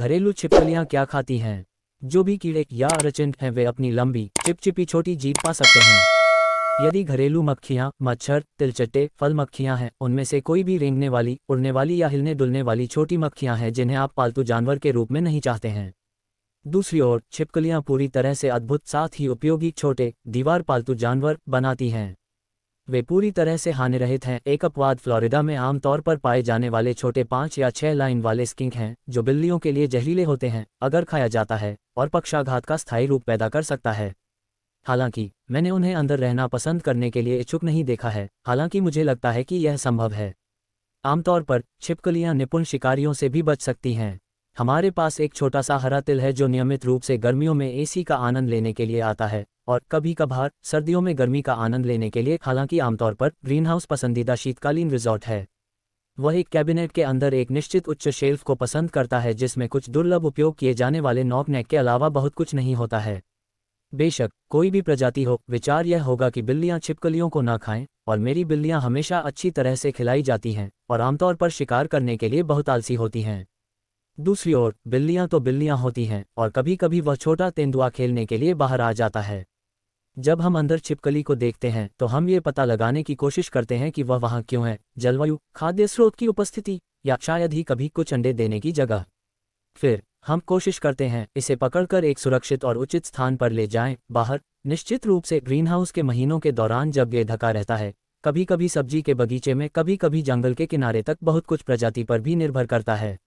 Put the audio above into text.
घरेलू छिपकलियाँ क्या खाती हैं जो भी कीड़े या अरचिन हैं वे अपनी लंबी चिपचिपी छोटी जीप पा सकते हैं यदि घरेलू मक्खियाँ मच्छर तिलचट्टे फल मक्खियाँ हैं उनमें से कोई भी रेंगने वाली उड़ने वाली या हिलने डुलने वाली छोटी मक्खियाँ हैं जिन्हें आप पालतू जानवर के रूप में नहीं चाहते हैं दूसरी ओर छिपकलियाँ पूरी तरह से अद्भुत साथ ही उपयोगी छोटे दीवार पालतू जानवर बनाती हैं वे पूरी तरह से हानिरहित हैं एक अपवाद फ्लोरिडा में आमतौर पर पाए जाने वाले छोटे पांच या छह लाइन वाले स्किंक हैं जो बिल्लियों के लिए जहरीले होते हैं अगर खाया जाता है और पक्षाघात का स्थायी रूप पैदा कर सकता है हालांकि मैंने उन्हें अंदर रहना पसंद करने के लिए इच्छुक नहीं देखा है हालांकि मुझे लगता है कि यह संभव है आमतौर पर छिपकलियां निपुण शिकारियों से भी बच सकती हैं हमारे पास एक छोटा सा हरा तिल है जो नियमित रूप से गर्मियों में एसी का आनंद लेने के लिए आता है और कभी कभार सर्दियों में गर्मी का आनंद लेने के लिए हालांकि आमतौर पर ग्रीनहाउस पसंदीदा शीतकालीन रिजॉर्ट है वह एक कैबिनेट के अंदर एक निश्चित उच्च शेल्फ को पसंद करता है जिसमें कुछ दुर्लभ उपयोग किए जाने वाले नॉक नेक के अलावा बहुत कुछ नहीं होता है बेशक कोई भी प्रजाति हो विचार यह होगा कि बिल्लियां छिपकलियों को न खाएं और मेरी बिल्लियां हमेशा अच्छी तरह से खिलाई जाती हैं और आमतौर पर शिकार करने के लिए बहुत आलसी होती हैं दूसरी ओर बिल्लियां तो बिल्लियां होती हैं और कभी कभी वह छोटा तेंदुआ खेलने के लिए बाहर आ जाता है जब हम अंदर छिपकली को देखते हैं तो हम ये पता लगाने की कोशिश करते हैं कि वह वहां क्यों है जलवायु खाद्य स्रोत की उपस्थिति या शायद ही कभी कुछ अंडे देने की जगह फिर हम कोशिश करते हैं इसे पकड़कर एक सुरक्षित और उचित स्थान पर ले जाएं बाहर निश्चित रूप से ग्रीनहाउस के महीनों के दौरान जब ये धका रहता है कभी कभी सब्जी के बगीचे में कभी कभी जंगल के किनारे तक बहुत कुछ प्रजाति पर भी निर्भर करता है